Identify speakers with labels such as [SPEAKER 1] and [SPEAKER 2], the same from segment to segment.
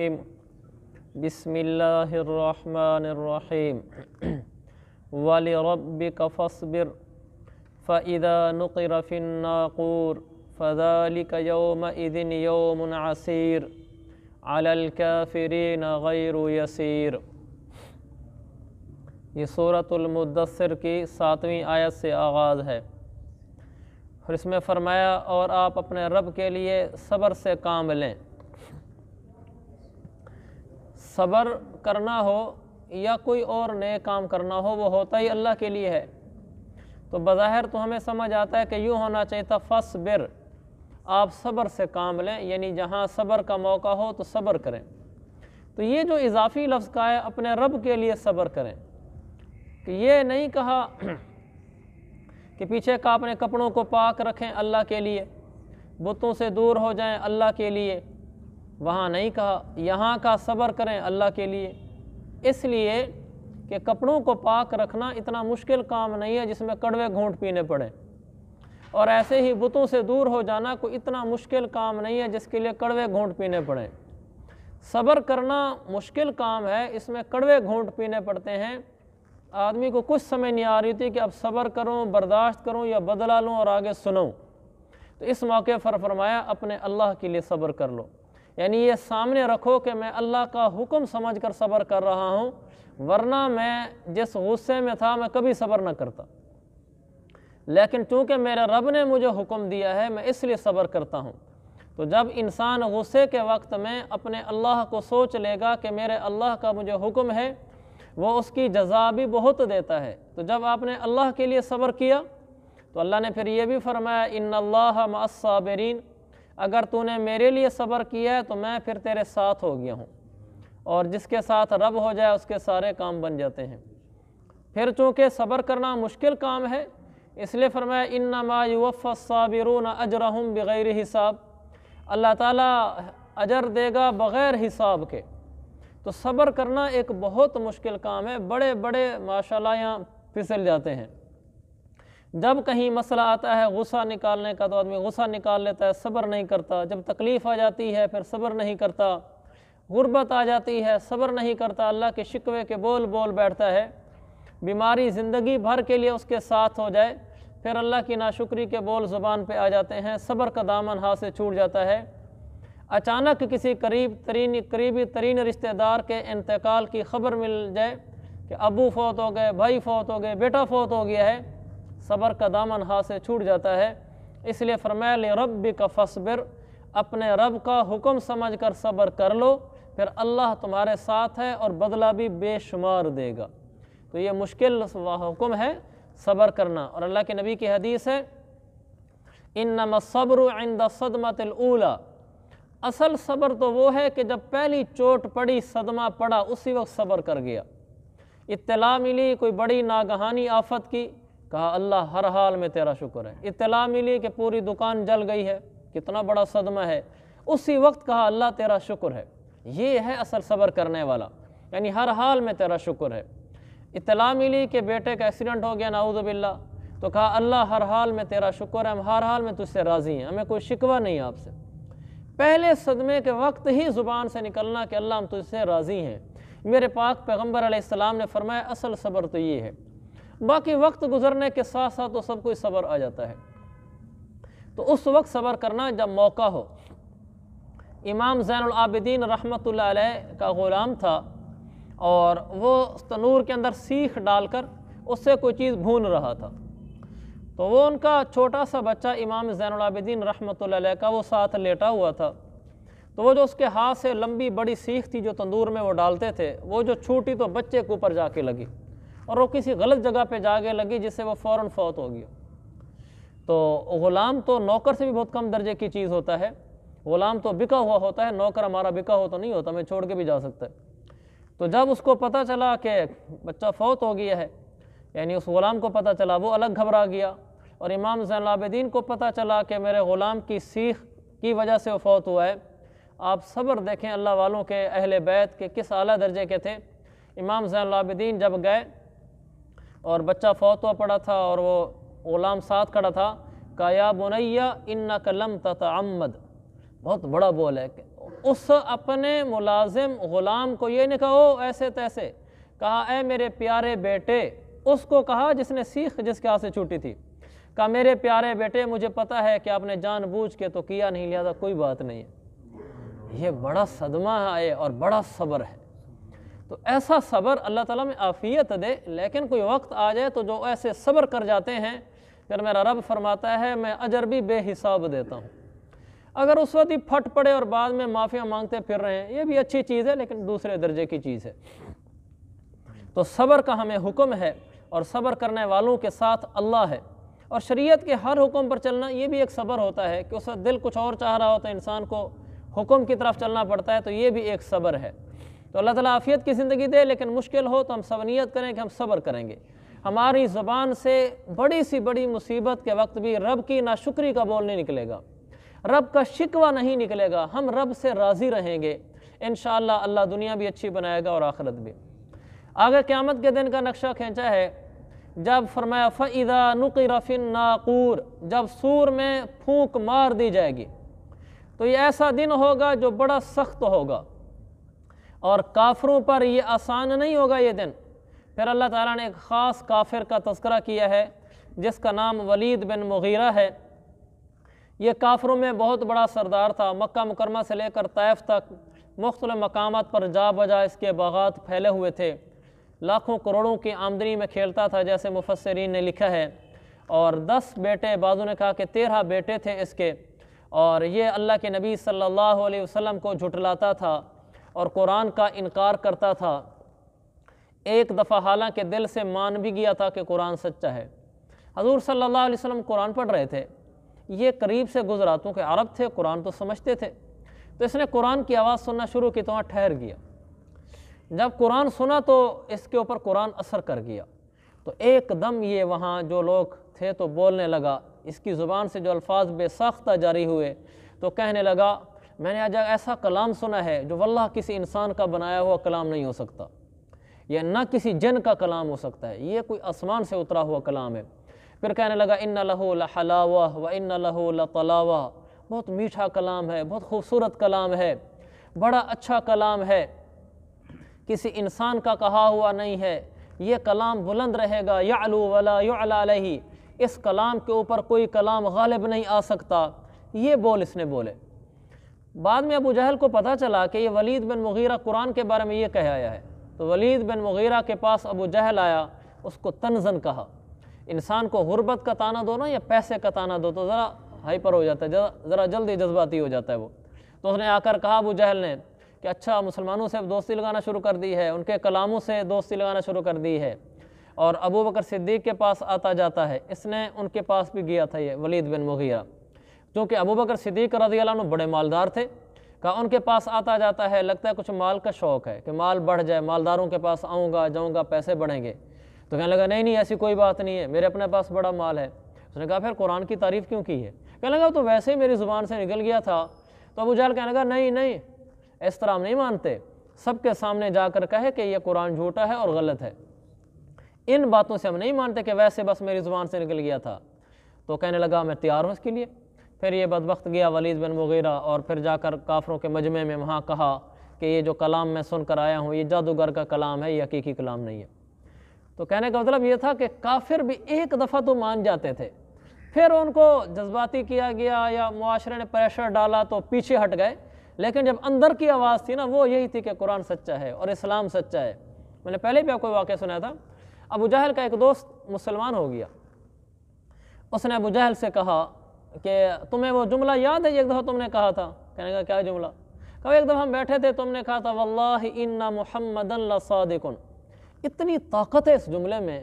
[SPEAKER 1] الرحيم ولربك فاصبر فإذا نقر في الناقور فذلك يومئذ يوم عسير على الكافرين غير يسير ये सूरतमदसर की सातवीं आयत से आगाज़ है और इसमें फ़रमाया और आप अपने रब के लिए सब्र से काम लें सब्र करना हो या कोई और नए काम करना हो वो होता ही अल्लाह के लिए है तो बज़ाहिर तो हमें समझ आता है कि यूँ होना चाहिए था फसबिर आप सब्र से काम लें यानी जहाँ सब्र का मौका हो तो सब्र करें तो ये जो इजाफी लफ्ज़ का है अपने रब के लिए सब्र करें कि ये नहीं कहा कि पीछे का अपने कपड़ों को पाक रखें अल्लाह के लिए बुतों से दूर हो जाएं अल्लाह के लिए वहाँ नहीं कहा यहाँ का सब्र करें अल्लाह के लिए इसलिए कि कपड़ों को पाक रखना इतना मुश्किल काम नहीं है जिसमें कड़वे घूंट पीने पड़े और ऐसे ही बुतों से दूर हो जाना कोई इतना मुश्किल काम नहीं है जिसके लिए कड़वे घूंट पीने पड़े सब्र करना मुश्किल काम है इसमें कड़वे घूंट पीने पड़ते हैं आदमी को कुछ समय नहीं आ रही थी कि अब सब्र करूँ बर्दाश्त करूँ या बदला लूँ और आगे सुनूँ तो इस मौके पर फरमाया अपने अल्लाह के लिए सब्र कर लो यानी ये सामने रखो कि मैं अल्लाह का हुक्म समझ कर सबर कर रहा हूँ वरना मैं जिस गुस्से में था मैं कभी सबर ना करता लेकिन चूँकि मेरे रब ने मुझे हुक्म दिया है मैं इसलिए सब्र करता हूँ तो जब इंसान गुस्से के वक्त में अपने अल्लाह को सोच लेगा कि मेरे अल्लाह का मुझे हुक्म है वो उसकी जजा भी बहुत देता है तो जब आपने अल्लाह के लिए सबर किया तो अल्लाह ने फिर ये भी फरमाया इन अल्लाह मसाबरीन अगर तूने मेरे लिए सब्र किया है तो मैं फिर तेरे साथ हो गया हूँ और जिसके साथ रब हो जाए उसके सारे काम बन जाते हैं फिर चूँकि सब्र करना मुश्किल काम है इसलिए फरमाया इन अजर हम बग़ैर हिसाब अल्लाह ताला अजर देगा बग़ैर हिसाब के तो सब्र करना एक बहुत मुश्किल काम है बड़े बड़े माशाल्लाह यहाँ फिसल जाते हैं जब कहीं मसला आता है गुस्सा निकालने का तो आदमी गुस्सा निकाल लेता है सब्र नहीं करता जब तकलीफ़ आ जाती है फिर सब्र नहीं करता गुर्बत आ जाती है सब्र नहीं करता अल्लाह के शिकवे के बोल बोल बैठता है बीमारी ज़िंदगी भर के लिए उसके साथ हो जाए फिर अल्लाह की नाशुक्री के बोल ज़ुबान पर आ जाते हैं सब्र का दामन हाथ से छूट जाता है अचानक किसी करीब तरीन करीबी तरीन रिश्तेदार के इंतकाल की खबर मिल जाए कि अबू फौत हो गए भाई फौत हो गए बेटा फौत हो गया है सबर का दामन हाथ से छूट जाता है इसलिए फरमाल रब का फसबिर अपने रब का हुक्म समझ कर सबर कर लो फिर अल्लाह तुम्हारे साथ है और बदला भी बेशुमार देगा तो ये मुश्किल हुक्म है सबर करना और अल्लाह के नबी की हदीस है इन नमसब्र आइंदा सदमतला असल सब्र तो वो है कि जब पहली चोट पड़ी सदमा पड़ा उसी वक्त सब्र कर गया इत्तला मिली कोई बड़ी नागहानी आफत की कहा अल्लाह हर हाल में तेरा शुक्र है इतला मिली कि पूरी दुकान जल गई है कितना बड़ा सदमा है उसी वक्त कहा अल्लाह तेरा शुक्र है ये है असल सब्र करने वाला यानी हर हाल में तेरा शुक्र है इतला मिली कि बेटे का एक्सीडेंट हो गया नाऊदबिल्ला तो कहा अल्लाह हर हाल में तेरा शुक्र है हम हर हाल में तुझसे राज़ी हैं हमें कोई शिकवा नहीं आपसे पहले सदमे के वक्त ही ज़ुबान से निकलना कि अल्लाह हम तुझसे राज़ी हैं मेरे पाक पैगम्बर आसमाम ने फरमाया असल सब्र तो ये है बाकी वक्त गुजरने के साथ साथ तो सब कुछ सब्र आ जाता है तो उस वक्त सब्र करना जब मौका हो इमाम जैनआबिदीन रहमत का ग़ुलाम था और वो तनूर के अंदर सीख डालकर उससे कोई चीज़ भून रहा था तो वो उनका छोटा सा बच्चा इमाम जैनआबिदीन रहमत का वो साथ लेटा हुआ था तो वो जो उसके हाथ से लंबी बड़ी सीख थी जो तंदूर में वो डालते थे वो जो छूटी तो बच्चे के ऊपर जाके लगी और वो किसी गलत जगह पे जागे लगी जिससे वो फ़ौर फौत हो गया तो ग़ुलाम तो नौकर से भी बहुत कम दर्जे की चीज़ होता है ग़ुलाम तो बिका हुआ होता है नौकर हमारा बिका हो तो नहीं होता मैं छोड़ के भी जा सकता है तो जब उसको पता चला कि बच्चा फौत हो गया है यानी उस ग़ुलाम को पता चला वो अलग घबरा गया और इमाम जैनलाबद्दीन को पता चला कि मेरे ग़ुलाम की सीख की वजह से वो फौत हुआ है आप सब्र देखें अल्लाह वालों के अहल बैत के किस अली दर्जे के थे इमाम जैनलाबद्दीन जब गए और बच्चा फौत हुआ पड़ा था और वो ओलाम साथ खड़ा था काया बुनैया इन्ना कलम तमद बहुत बड़ा बोल है उस अपने मुलाजिम ग़ुलाम को ये नहीं कहा ओ ऐसे तैसे कहा ए मेरे प्यारे बेटे उसको कहा जिसने सीख जिसके हाथ से छूटी थी कहा मेरे प्यारे बेटे मुझे पता है कि आपने जानबूझ के तो किया नहीं लिया था कोई बात नहीं है ये बड़ा सदमा है और बड़ा सब्र है तो ऐसा सब्र अल्लाह ताला में आफ़ियत दे लेकिन कोई वक्त आ जाए तो जो ऐसे सब्र कर जाते हैं फिर मेरा रब फरमाता है मैं अजर भी बेहिसाब देता हूँ अगर उस वक्त ही फट पड़े और बाद में माफ़ियाँ मांगते फिर रहे हैं ये भी अच्छी चीज़ है लेकिन दूसरे दर्जे की चीज़ है तो सब्र का हमें हुक्म है और सब्र करने वालों के साथ अल्लाह है और शरीयत के हर हुक्म पर चलना ये भी एक सब्र होता है कि उसका दिल कुछ और चाह रहा होता है इंसान को हुक्म की तरफ चलना पड़ता है तो ये भी एक सब्र है तो अल्लाह ताला आफ़ियत की ज़िंदगी दे लेकिन मुश्किल हो तो हम सबनीत करें कि हम सब्र करेंगे हमारी ज़बान से बड़ी सी बड़ी मुसीबत के वक्त भी रब की नाशुक्री का बोल नहीं निकलेगा रब का शिकवा नहीं निकलेगा हम रब से राज़ी रहेंगे इन अल्लाह दुनिया भी अच्छी बनाएगा और आखिरत भी आगे क़्यामत के दिन का नक्शा खींचा है जब फरमाया फ़ैदा नुकी रफिन नाकूर जब सूर में फूंक मार दी जाएगी तो ये ऐसा दिन होगा जो बड़ा सख्त होगा और काफरों पर ये आसान नहीं होगा ये दिन फिर अल्लाह ताला ने एक ख़ास काफिर का तस्करा किया है जिसका नाम वलीद बिन मुगीरा है ये काफरों में बहुत बड़ा सरदार था मक्का मुकरमा से लेकर तैफ़ तक मुख्तल मकाम पर जा बजा इसके बागात फैले हुए थे लाखों करोड़ों की आमदनी में खेलता था जैसे मुफसरीन ने लिखा है और दस बेटे बाजू ने कहा कि तेरह बेटे थे इसके और ये अल्लाह के नबी सल्लल्लाहु अलैहि वसल्लम को झुटलाता था और कुरान का इनकार करता था एक दफ़ा हालांकि दिल से मान भी गया था कि कुरान सच्चा है हजूर सल्ला वसम कुरान पढ़ रहे थे ये करीब से गुजरातों के अरब थे कुरान तो समझते थे तो इसने कुरान की आवाज़ सुनना शुरू की तो वहाँ ठहर गया जब कुरान सुना तो इसके ऊपर कुरान असर कर गया तो एकदम ये वहाँ जो लोग थे तो बोलने लगा इसकी ज़ुबान से जो अल्फाज बेसाख्ता जारी हुए तो कहने लगा मैंने आज ऐसा कलाम सुना है जो वल्ला किसी इंसान का बनाया हुआ कलाम नहीं हो सकता यह ना किसी जन का कलाम हो सकता है ये कोई आसमान से उतरा हुआ कलाम है फिर कहने लगा इन लहो लहलावा व इन लहो लतलावा बहुत मीठा कलाम है बहुत खूबसूरत कलाम है बड़ा अच्छा कलाम है किसी इंसान का कहा हुआ नहीं है ये कलाम बुलंद रहेगा यालू वला यालही इस कलाम के ऊपर कोई कलाम गालिब नहीं आ सकता ये बोल इसने बोले बाद में अबू जहल को पता चला कि ये वलीद बिन मुगीरा कुरान के बारे में ये कह आया है तो वलीद बिन मुगीरा के पास अबू जहल आया उसको तनजन कहा इंसान को गुरबत का ताना दो ना या पैसे का ताना दो तो ज़रा हाइपर हो जाता है ज़रा जल्दी जज्बाती हो जाता है वो तो उसने आकर कहा अबू जहल ने कि अच्छा मुसलमानों से दोस्ती लगाना शुरू कर दी है उनके कलामों से दोस्ती लगाना शुरू कर दी है और अबू बकर सिद्दीक के पास आता जाता है इसने उनके पास भी गया था ये वलीद बिन मुगीरा क्योंकि अबू बकर सिद्दीक रजी बड़े मालदार थे का उनके पास आता जाता है लगता है कुछ माल का शौक़ है कि माल बढ़ जाए मालदारों के पास आऊँगा जाऊँगा पैसे बढ़ेंगे तो कहने लगा नहीं नहीं ऐसी कोई बात नहीं है मेरे अपने पास बड़ा माल है उसने कहा फिर कुरान की तारीफ़ क्यों की है कहने लगा तो वैसे ही मेरी ज़ुबान से निकल गया था तो अबू जहल कहने लगा नहीं नहीं इस तरह हम नहीं मानते सबके सामने जाकर कहे कि यह कुरान झूठा है और गलत है इन बातों से हम नहीं मानते कि वैसे बस मेरी ज़ुबान से निकल गया था तो कहने लगा मैं तैयार हूँ इसके लिए फिर ये बदबخت गया वलीद बिन मुगीरा और फिर जाकर काफ़रों के मजमे में वहाँ कहा कि ये जो कलाम मैं सुनकर आया हूँ ये जादूगर का कलाम है ये हकीकी कलाम नहीं है तो कहने का मतलब ये था कि काफिर भी एक दफ़ा तो मान जाते थे फिर उनको जज्बाती किया गया या माशरे ने प्रेशर डाला तो पीछे हट गए लेकिन जब अंदर की आवाज़ थी ना वो यही थी कि कुरान सच्चा है और इस्लाम सच्चा है मैंने पहले भी आपको वाक्य सुनाया था अबू जहल का एक दोस्त मुसलमान हो गया उसने अबू जहल से कहा कि तुम्हें वो जुमला याद है एक दफ़ा तुमने कहा था कहने का क्या जुमला कहा एक दफ़ा हम बैठे थे तुमने कहा था वल्लाह इन्ना मोहम्मद सादिकुन इतनी ताकत है इस जुमले में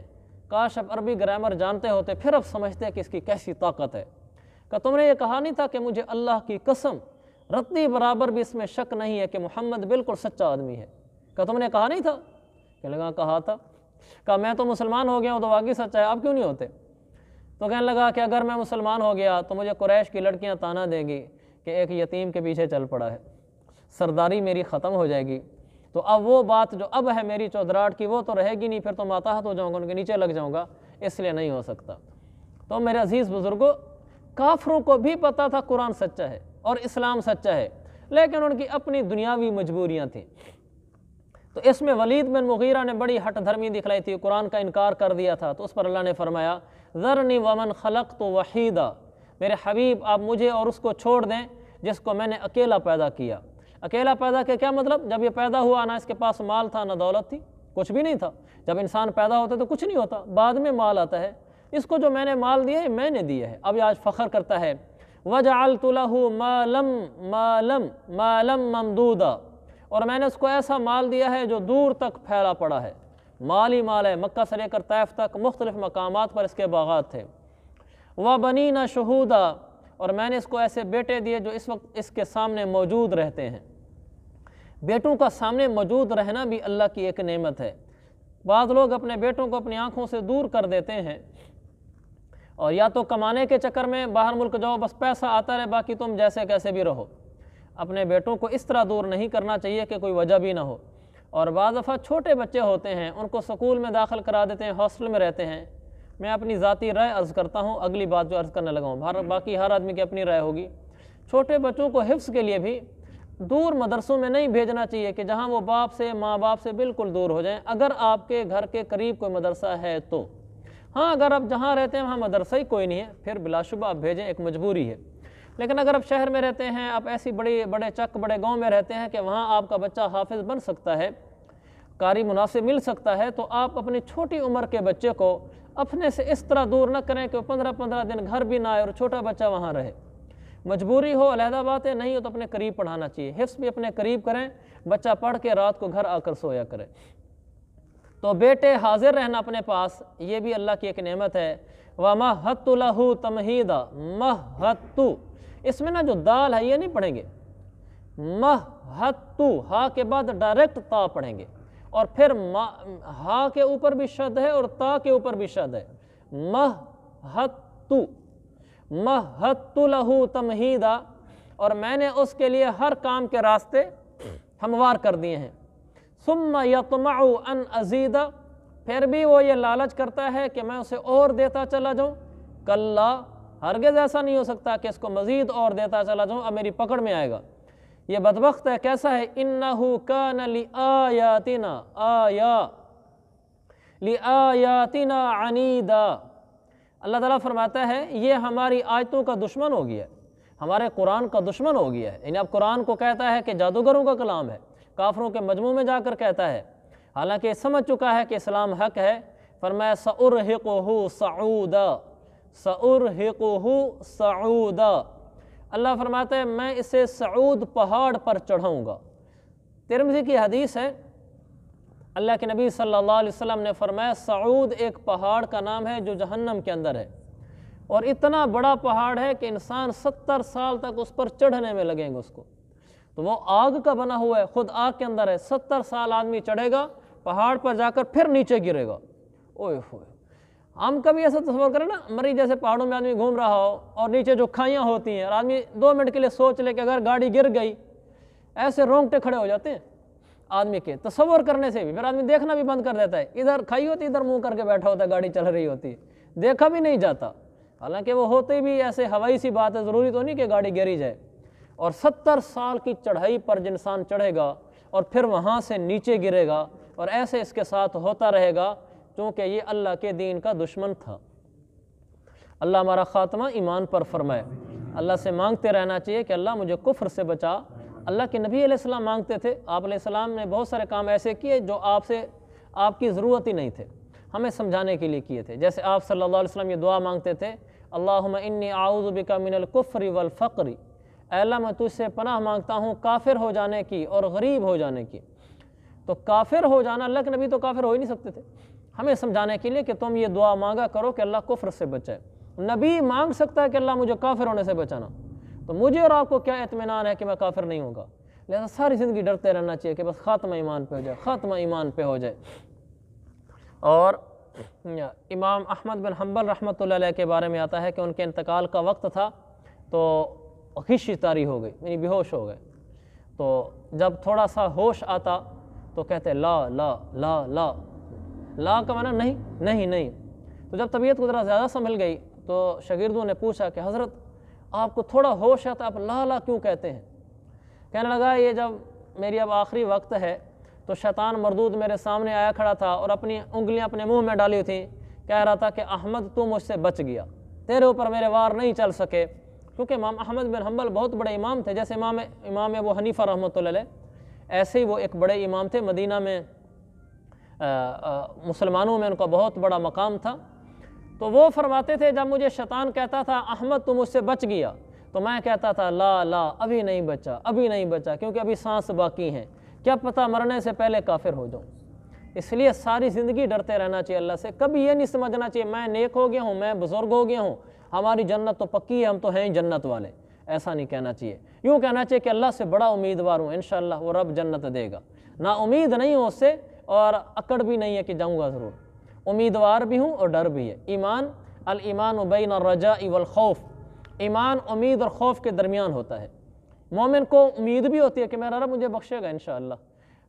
[SPEAKER 1] काश आप अरबी ग्रामर जानते होते फिर अब समझते हैं कि इसकी कैसी ताकत है का तुमने ये कहा नहीं था कि मुझे अल्लाह की कसम रत्ती बराबर भी इसमें शक नहीं है कि मोहम्मद बिल्कुल सच्चा आदमी है का तुमने कहा नहीं था कहने कहा था कहा मैं तो मुसलमान हो गया हूँ तो वाकई सच्चा है आप क्यों नहीं होते तो कहने लगा कि अगर मैं मुसलमान हो गया तो मुझे कुरैश की लड़कियां ताना देंगी कि एक यतीम के पीछे चल पड़ा है सरदारी मेरी ख़त्म हो जाएगी तो अब वो बात जो अब है मेरी चौधराट की वो तो रहेगी नहीं फिर तो माताहत हो जाऊँगा उनके नीचे लग जाऊँगा इसलिए नहीं हो सकता तो मेरे अजीज़ बुज़ुर्गों काफरों को भी पता था कुरान सच्चा है और इस्लाम सच्चा है लेकिन उनकी अपनी दुनियावी मजबूरियाँ थीं तो इसमें वलीद बिन मुगीरा ने बड़ी हट धर्मी दिखलाई थी कुरान का इनकार कर दिया था तो उस पर अल्लाह ने फरमाया ज़रनी वमन खलक तो वहीदा मेरे हबीब आप मुझे और उसको छोड़ दें जिसको मैंने अकेला पैदा किया अकेला पैदा किया क्या मतलब जब ये पैदा हुआ ना इसके पास माल था ना दौलत थी कुछ भी नहीं था जब इंसान पैदा होता तो कुछ नहीं होता बाद में माल आता है इसको जो मैंने माल दिया है मैंने दिया है अब आज फ़ख्र करता है वजालतलहू मालम मालम मालम ममदूदा और मैंने उसको ऐसा माल दिया है जो दूर तक फैला पड़ा है माली माल है मक्का से लेकर तैफ़ तक मुख्तलिफ मकाम पर इसके बागात थे वह बनी ना शहूदा और मैंने इसको ऐसे बेटे दिए जो इस वक्त इसके सामने मौजूद रहते हैं बेटों का सामने मौजूद रहना भी अल्लाह की एक नेमत है बाद लोग अपने बेटों को अपनी आँखों से दूर कर देते हैं और या तो कमाने के चक्कर में बाहर मुल्क जाओ बस पैसा आता रहे बाकी तुम जैसे कैसे भी रहो अपने बेटों को इस तरह दूर नहीं करना चाहिए कि कोई वजह भी ना हो और बज़ दफ़ा छोटे बच्चे होते हैं उनको स्कूल में दाखिल करा देते हैं हॉस्टल में रहते हैं मैं अपनी ज़ाती राय अर्ज़ करता हूँ अगली बात जो अर्ज़ करने लगा हूँ हम्म। बाकी हर आदमी की अपनी राय होगी छोटे बच्चों को हिफ्स के लिए भी दूर मदरसों में नहीं भेजना चाहिए कि जहाँ वो बाप से माँ बाप से बिल्कुल दूर हो जाएँ अगर आपके घर के करीब कोई मदरसा है तो हाँ अगर आप जहाँ रहते हैं वहाँ मदरसा ही कोई नहीं है फिर बिलाशुबा आप भेजें एक मजबूरी है लेकिन अगर आप शहर में रहते हैं आप ऐसी बड़ी बड़े चक बड़े गांव में रहते हैं कि वहाँ आपका बच्चा हाफिज़ बन सकता है कारी मुनासिब मिल सकता है तो आप अपनी छोटी उम्र के बच्चे को अपने से इस तरह दूर न करें कि वो पंद्रह पंद्रह दिन घर भी ना आए और छोटा बच्चा वहाँ रहे मजबूरी हो अलहदा है नहीं हो तो अपने करीब पढ़ाना चाहिए हिफ्स भी अपने करीब करें बच्चा पढ़ के रात को घर आकर सोया करे तो बेटे हाजिर रहना अपने पास ये भी अल्लाह की एक नेमत है व महतु लहू तमहीदा महतु इसमें ना जो दाल है ये नहीं पढ़ेंगे मह हतु हा के बाद डायरेक्ट ता पढ़ेंगे और फिर हा के ऊपर भी शब्द है और ता के ऊपर भी शब्द है मह हतु मह हतु लहू तमहीदा और मैंने उसके लिए हर काम के रास्ते हमवार कर दिए हैं सुम यतमाऊ अन अजीदा फिर भी वो ये लालच करता है कि मैं उसे और देता चला जाऊँ कल्ला हरगज़ ऐसा नहीं हो सकता कि इसको मज़ीद और देता चला जाऊँ अब मेरी पकड़ में आएगा ये बदबخت है कैसा है इन्ना कान ली आयातिना आया ली आयातिना अनीदा अल्लाह ताला फरमाता है ये हमारी आयतों का दुश्मन हो गया है हमारे कुरान का दुश्मन हो गया है यानी अब कुरान को कहता है कि जादूगरों का कलाम है काफरों के मजमू में जाकर कहता है हालांकि समझ चुका है कि इस्लाम हक है फरमाया सउरहू सऊदा सउरहू सऊदा अल्लाह फरमाते हैं मैं इसे सऊद पहाड़ पर चढ़ाऊँगा तिरमजी की हदीस है अल्लाह के नबी सल्लल्लाहु अलैहि वसल्लम ने फरमाया सऊद एक पहाड़ का नाम है जो जहन्नम के अंदर है और इतना बड़ा पहाड़ है कि इंसान सत्तर साल तक उस पर चढ़ने में लगेंगे उसको तो वो आग का बना हुआ है खुद आग के अंदर है सत्तर साल आदमी चढ़ेगा पहाड़ पर जाकर फिर नीचे गिरेगा ओए होए हम कभी ऐसा तस्वर करें ना मरीज जैसे पहाड़ों में आदमी घूम रहा हो और नीचे जो खाइयाँ होती हैं और आदमी दो मिनट के लिए सोच ले कि अगर गाड़ी गिर गई ऐसे रोंगटे खड़े हो जाते हैं आदमी के तस्वर करने से भी फिर आदमी देखना भी बंद कर देता है इधर खाई होती इधर मुँह करके बैठा होता है गाड़ी चल रही होती है देखा भी नहीं जाता हालांकि वो होते भी ऐसे हवाई सी बात है ज़रूरी तो नहीं कि गाड़ी गिरी जाए और सत्तर साल की चढ़ाई पर इंसान चढ़ेगा और फिर वहाँ से नीचे गिरेगा और ऐसे इसके साथ होता रहेगा क्योंकि ये अल्लाह के दीन का दुश्मन था अल्लाह हमारा ख़ात्मा ईमान पर फरमाए अल्लाह से मांगते रहना चाहिए कि अल्लाह मुझे कुफ्र से बचा अल्लाह के नबी सलाम मांगते थे आप सलाम ने बहुत सारे काम ऐसे किए जो आपसे आपकी ज़रूरत ही नहीं थे हमें समझाने के लिए किए थे जैसे आप सल्लल्लाहु अलैहि वसल्लम ये दुआ मांगते थे अल्लाह इन्नी आउज़बिका मिनल कुफ्री वल अल्लाह मैं तुझसे पनाह मांगता हूँ काफिर हो जाने की और गरीब हो जाने की तो काफिर हो जाना अल्लाह के नबी तो काफिर हो ही नहीं सकते थे हमें समझाने के लिए कि तुम ये दुआ मांगा करो कि अल्लाह कुफर से बचाए नबी मांग सकता है कि अल्लाह मुझे काफिर होने से बचाना तो मुझे और आपको क्या इतमान है कि मैं काफिर नहीं होगा लिहाजा सारी ज़िंदगी डरते रहना चाहिए कि बस ख़ात्मा ईमान पे हो जाए ख़ात्मा ईमान पे हो जाए और इमाम अहमद बिन हम्बल रहमत के बारे में आता है कि उनके इंतकाल का वक्त था तो खिशी तारी हो गई यानी बेहोश हो गए तो जब थोड़ा सा होश आता तो कहते ला ला ला ला ला का माना नहीं नहीं नहीं तो जब तबीयत को ज़रा ज़्यादा संभल गई तो शगिर्दों ने पूछा कि हज़रत आपको थोड़ा होश है तो आप ला ला क्यों कहते हैं कहने लगा ये जब मेरी अब आखिरी वक्त है तो शैतान मरदूद मेरे सामने आया खड़ा था और अपनी उंगलियां अपने मुंह में डाली थी कह रहा था कि अहमद तू मुझसे बच गया तेरे ऊपर मेरे वार नहीं चल सके क्योंकि इमाम अहमद बिन हम्बल बहुत बड़े इमाम थे जैसे इमाम इमाम अबू हनीफ़ा रहमत ऐसे ही वो एक बड़े इमाम थे मदीना में मुसलमानों में उनका बहुत बड़ा मकाम था तो वो फरमाते थे जब मुझे शैतान कहता था अहमद तुम मुझसे बच गया तो मैं कहता था ला ला अभी नहीं बचा अभी नहीं बचा क्योंकि अभी सांस बाकी हैं क्या पता मरने से पहले काफिर हो जाऊँ इसलिए सारी ज़िंदगी डरते रहना चाहिए अल्लाह से कभी ये नहीं समझना चाहिए मैं नेक हो गया हूँ मैं बुज़ुर्ग हो गया हूँ हमारी जन्नत तो पक्की है हम तो हैं ही जन्नत वाले ऐसा नहीं कहना चाहिए यूँ कहना चाहिए कि अल्लाह से बड़ा उम्मीदवार हूँ इन वो रब जन्नत देगा ना उम्मीद नहीं हो उससे और अकड़ भी नहीं है कि जाऊँगा ज़रूर उम्मीदवार भी हूँ और डर भी है ईमान उबैन और रजा इवल खौफ ईमान उम्मीद और खौफ के दरमियान होता है मोमिन को उम्मीद भी होती है कि मेरा रब मुझे बख्शेगा इन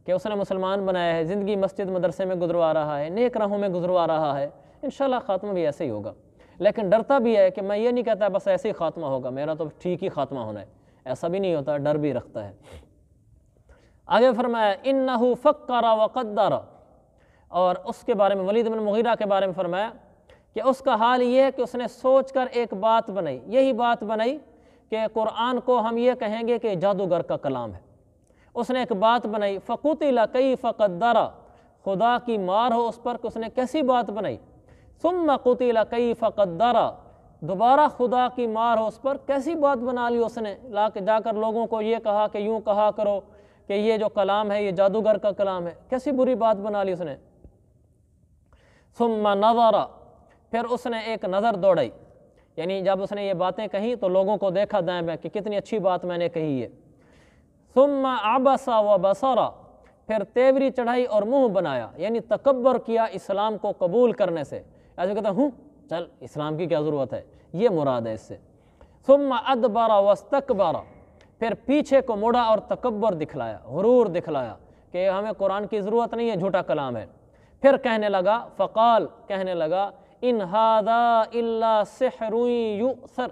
[SPEAKER 1] कि उसने मुसलमान बनाया है ज़िंदगी मस्जिद मदरसे में गुजरवा रहा है नेक राहों में गुजरवा रहा है इन ख़ात्मा भी ऐसे ही होगा लेकिन डरता भी है कि मैं ये नहीं कहता बस ऐसे ही ख़ात्मा होगा मेरा तो ठीक ही ख़ात्मा होना है ऐसा भी नहीं होता डर भी रखता है आगे फरमाया इन नहू फ़क्र वक़दर और उसके बारे में वलीद बिन मुगीरा के बारे में फरमाया कि उसका हाल ये है कि उसने सोच कर एक बात बनाई यही बात बनाई कि कुरान को हम ये कहेंगे कि जादूगर का कलाम है उसने एक बात बनाई फ़कुतिला कई फ़क़दरा खुदा की मार हो उस पर कि उसने कैसी बात बनाई सुम कुतिला कई फ़क़दरा दोबारा खुदा की मार हो उस पर कैसी बात बना ली उसने ला के जाकर लोगों को ये कहा कि यूँ कहा करो कि ये जो कलाम है ये जादूगर का कलाम है कैसी बुरी बात बना ली उसने सुम्मा नज़ारा फिर उसने एक नज़र दौड़ाई यानी जब उसने ये बातें कही तो लोगों को देखा दाएँ में कि कितनी अच्छी बात मैंने कही है सुम्मा आबसा व बसारा फिर तेवरी चढ़ाई और मुंह बनाया यानी तकबर किया इस्लाम को कबूल करने से ऐसे कहता हूँ चल इस्लाम की क्या ज़रूरत है ये मुराद है इससे सुम्मा अदबारा वस्तकबारा फिर पीछे को मुड़ा और तकबर दिखलाया हरूर दिखलाया कि हमें कुरान की ज़रूरत नहीं है झूठा कलाम है फिर कहने लगा फ़काल कहने लगा इन हादा इल्ला यू सर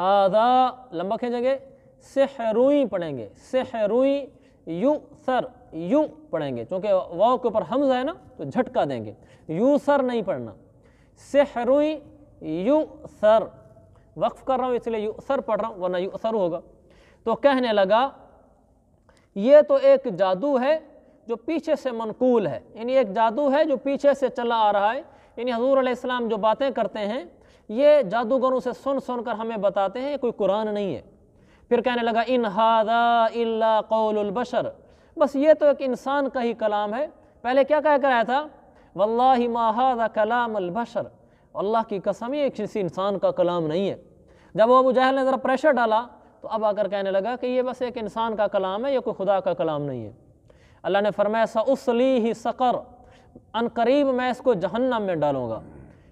[SPEAKER 1] हादा लंबा जगह सहरुई पढ़ेंगे सहरुई यू सर यू पढ़ेंगे चूँकि वाव के ऊपर हमजा है ना तो झटका देंगे यू सर नहीं पढ़ना सहरुई यू सर वक्फ कर रहा हूँ इसलिए यू असर पढ़ रहा हूँ वरना असर होगा तो कहने लगा ये तो एक जादू है जो पीछे से मनकूल है यानी एक जादू है जो पीछे से चला आ रहा है यानी हजूर इस्लाम जो बातें करते हैं ये जादूगरों से सुन सुन कर हमें बताते हैं कोई कुरान नहीं है फिर कहने लगा इन हादा कौलबशर बस ये तो एक इंसान का ही कलाम है पहले क्या कह कराया था वल्ला माहदा कलाम अलबशर अल्लाह की कसम ये किसी इंसान का कलाम नहीं है जब अबू जहल ने ज़रा प्रेशर डाला तो अब आकर कहने लगा कि ये बस एक इंसान का कलाम है ये कोई खुदा का कलाम नहीं है अल्लाह ने फरमाया उसली ही सकर अन करीब मैं इसको जहन्नम में डालूँगा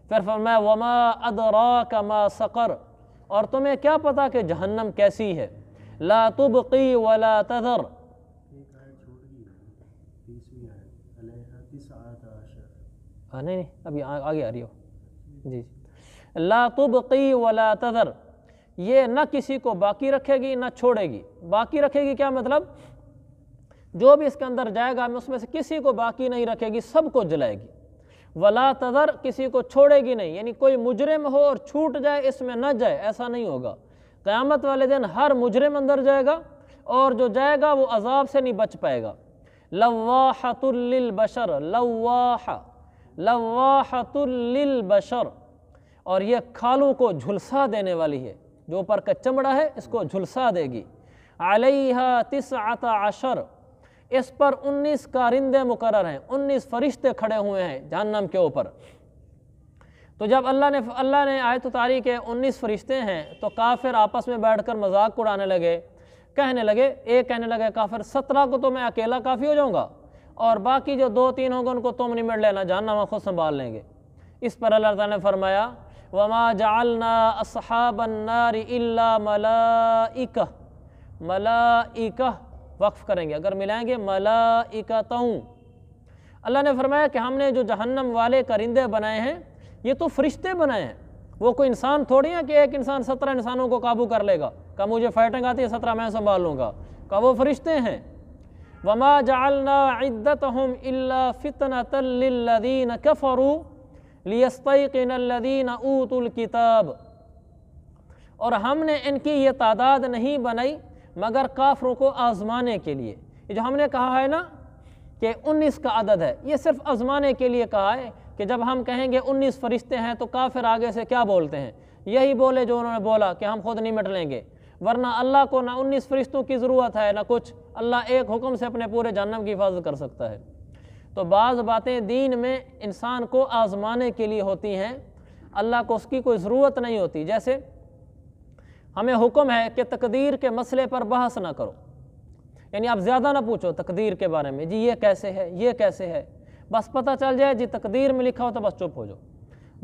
[SPEAKER 1] फिर फरमाया वमा अदरा कमा सकर और तुम्हें क्या पता कि जहन्नम कैसी है ला तुबकी वला तदर हाँ, नहीं नहीं अभी आ, आगे आ रही हो जी ला तुबकी वला तदर ये न किसी को बाकी रखेगी ना छोड़ेगी बाकी रखेगी क्या मतलब जो भी इसके अंदर जाएगा मैं उसमें से किसी को बाकी नहीं रखेगी सबको जलाएगी वला तदर किसी को छोड़ेगी नहीं यानी कोई मुजरिम हो और छूट जाए इसमें न जाए ऐसा नहीं होगा क़्यामत वाले दिन हर मुजरिम अंदर जाएगा और जो जाएगा वो अजाब से नहीं बच पाएगा लवाहतुल्लिल बशर लवाह लवाहतुल्लिल बशर और ये खालों को झुलसा देने वाली है जो ऊपर का चमड़ा है इसको झुलसा देगी अलैहा तिस आता आशर इस पर उन्नीस कारिंदे मुकर हैं उन्नीस फरिश्ते खड़े हुए हैं जहन्नम के ऊपर तो जब अल्लाह ने अल्लाह ने आयत उतारी के उन्नीस फरिश्ते हैं तो काफिर आपस में बैठ कर मजाक उड़ाने लगे कहने लगे एक कहने लगे काफिर सत्रह को तो मैं अकेला काफ़ी हो जाऊँगा और बाकी जो दो तीन होंगे उनको तुम निमट लेना जानना वहाँ खुद संभाल लेंगे इस पर अल्लाह ताला ने फरमाया वमा जालना असहाबन्नार इल्ला मलाइक मलाइक वक्फ़ करेंगे अगर मिलाएंगे मलाइकतों अल्लाह ने फरमाया कि हमने जो जहन्नम वाले करिंदे बनाए हैं ये तो फरिश्ते बनाए हैं वो कोई इंसान थोड़ी है कि एक इंसान सत्रह इंसानों को काबू कर लेगा का मुझे फाइटिंग आती है सत्रह मैं संभाल लूँगा का वो फरिश्ते हैं वमा जालना इद्दत हम इल्ला फ़ितनतल्लिल्लदीन कफ़रू लियस्तिन ऊतुल किताब और हमने इनकी ये तादाद नहीं बनाई मगर काफरों को आज़माने के लिए ये जो हमने कहा है ना कि उन्नीस का अदद है ये सिर्फ आज़माने के लिए कहा है कि जब हम कहेंगे उन्नीस फरिश्ते हैं तो काफिर आगे से क्या बोलते हैं यही बोले जो उन्होंने बोला कि हम खुद निमट लेंगे वरना अल्लाह को ना उन्नीस फरिश्तों की ज़रूरत है ना कुछ अल्लाह एक हुक्म से अपने पूरे जानम की हिफाजत कर सकता है तो बाज़ बातें दीन में इंसान को आज़माने के लिए होती हैं अल्लाह को उसकी कोई ज़रूरत नहीं होती जैसे हमें हुक्म है कि तकदीर के मसले पर बहस ना करो यानी आप ज़्यादा ना पूछो तकदीर के बारे में जी ये कैसे है ये कैसे है बस पता चल जाए जी तकदीर में लिखा हो तो बस चुप हो जाओ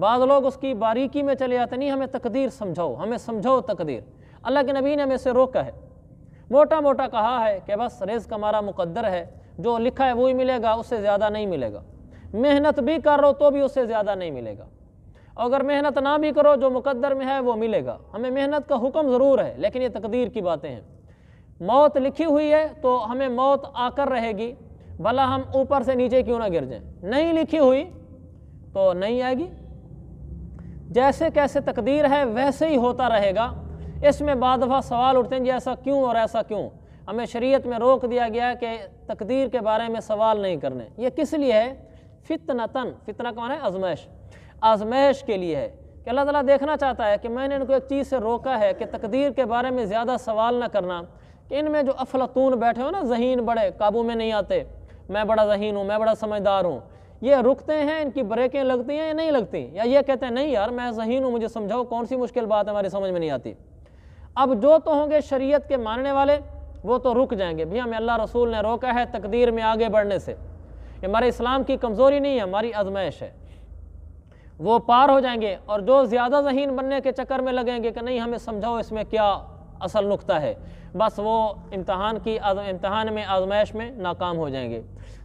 [SPEAKER 1] बाद लोग उसकी बारीकी में चले जाते नहीं हमें तकदीर समझाओ हमें समझाओ तकदीर अल्लाह के नबी ने हमें से रोका है मोटा मोटा कहा है कि बस का हमारा मुकद्दर है जो लिखा है वही मिलेगा उससे ज़्यादा नहीं मिलेगा मेहनत भी कर तो भी उससे ज़्यादा नहीं मिलेगा अगर मेहनत ना भी करो जो मुकद्दर में है वो मिलेगा हमें मेहनत का हुक्म ज़रूर है लेकिन ये तकदीर की बातें हैं मौत लिखी हुई है तो हमें मौत आकर रहेगी भला हम ऊपर से नीचे क्यों ना गिर जाएं नहीं लिखी हुई तो नहीं आएगी जैसे कैसे तकदीर है वैसे ही होता रहेगा इसमें बाद दफ़ा सवाल उठते हैं जी ऐसा क्यों और ऐसा क्यों हमें शरीयत में रोक दिया गया कि तकदीर के बारे में सवाल नहीं करने ये किस लिए है तन फितना कौन है आजमाइश आजमाइश के लिए है कि अल्लाह ताला देखना चाहता है कि मैंने इनको एक चीज़ से रोका है कि तकदीर के बारे में ज़्यादा सवाल ना करना कि इनमें जो अफलतून बैठे हो ना जहीन बड़े काबू में नहीं आते मैं बड़ा जहीन हूँ मैं बड़ा समझदार हूँ ये रुकते हैं इनकी ब्रेकें लगती हैं या नहीं लगती या ये कहते हैं नहीं यार मैं जहीन हूँ मुझे समझाओ कौन सी मुश्किल बात हमारी समझ में नहीं आती अब जो तो होंगे शरीयत के मानने वाले वो तो रुक जाएंगे भैया हमें अल्लाह रसूल ने रोका है तकदीर में आगे बढ़ने से ये हमारे इस्लाम की कमज़ोरी नहीं है हमारी आजमाइश है वो पार हो जाएंगे और जो ज़्यादा जहीन बनने के चक्कर में लगेंगे कि नहीं हमें समझाओ इसमें क्या असल नुकता है बस वो इम्तहान की इम्तहान में आजमाइश में नाकाम हो जाएंगे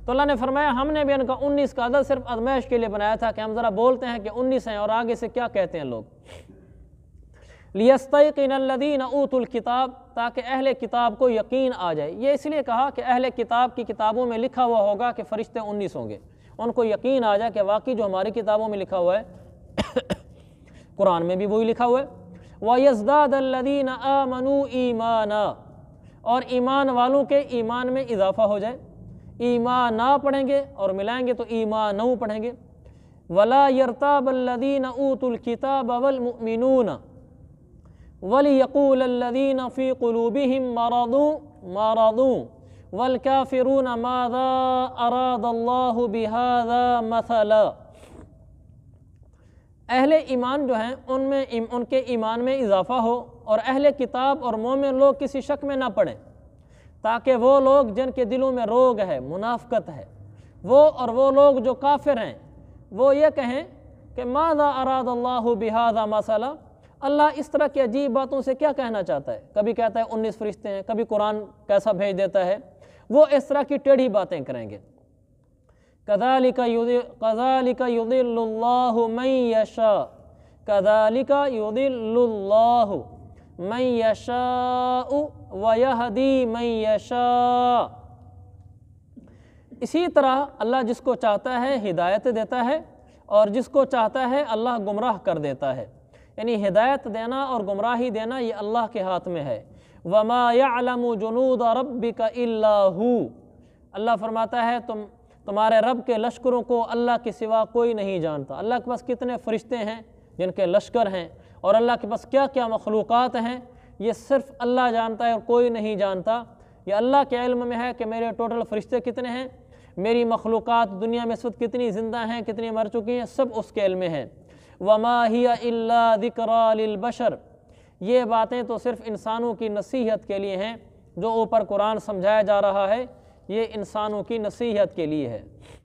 [SPEAKER 1] तो अल्लाह ने फरमाया हमने भी इनका उन्नीस का अदल सिर्फ आजमाइश के लिए बनाया था कि हम ज़रा बोलते हैं कि उन्नीस हैं और आगे से क्या कहते हैं लोग लियस्तन लदीन ऊतुल किताब ताकि अहल किताब को यकीन आ जाए ये इसलिए कहा कि अहले किताब की किताबों में लिखा हुआ होगा कि फ़रिश्ते उन्नीस होंगे उनको यकीन आ जाए कि वाकई जो हमारी किताबों में लिखा हुआ है कुरान में भी वही लिखा हुआ है वयजदादीन आमनु ईमाना और ईमान वालों के ईमान में इजाफा हो जाए ना पढ़ेंगे और मिलाएंगे तो ईमान पढ़ेंगे वला यरताबल्लिन ऊतुल किताब अवल मिनूना वलीकूलदीन फ़ी कलूबिम मरदू मरदू वलकाफ़िरून मादा अरादल्लाह बिहादा मसला अहले ईमान जो हैं उनमें इम, उनके ईमान में इजाफ़ा हो और अहले किताब और मोमिन लोग किसी शक में ना पड़ें ताकि वो लोग जिनके दिलों में रोग है मुनाफ़त है वो और वो लोग जो काफिर हैं वो ये कहें कि मादा अराद अल्लाह बिहादा मसला अल्लाह इस तरह की अजीब बातों से क्या कहना चाहता है कभी कहता है उन्नीस फरिश्ते हैं कभी कुरान कैसा भेज देता है वो इस तरह की टेढ़ी बातें करेंगे कदालिका कदालिका कदालिका युदिल्लाह मैं यशा वयहदी यशा इसी तरह अल्लाह जिसको चाहता है हिदायत देता है और जिसको चाहता है अल्लाह गुमराह कर देता है यानी हिदायत देना और गुमराही देना ये अल्लाह के हाथ में है वमा यालम जुनूद रब का अल्लाह फरमाता है तुम तुम्हारे रब के लश्करों को अल्लाह के सिवा कोई नहीं जानता अल्लाह के पास कितने फ़रिश्ते हैं जिनके लश्कर हैं और अल्लाह के पास क्या क्या मखलूक़ात हैं ये सिर्फ़ अल्लाह जानता है और कोई नहीं जानता ये अल्लाह के इल्म में है कि मेरे टोटल फ़रिश्ते कितने हैं मेरी मखलूक़ात दुनिया में इस वक्त कितनी ज़िंदा हैं कितनी मर चुकी हैं सब उसके इल्म में हैं वमाहिया दिक्रालबशर ये बातें तो सिर्फ इंसानों की नसीहत के लिए हैं जो ऊपर कुरान समझाया जा रहा है ये इंसानों की नसीहत के लिए है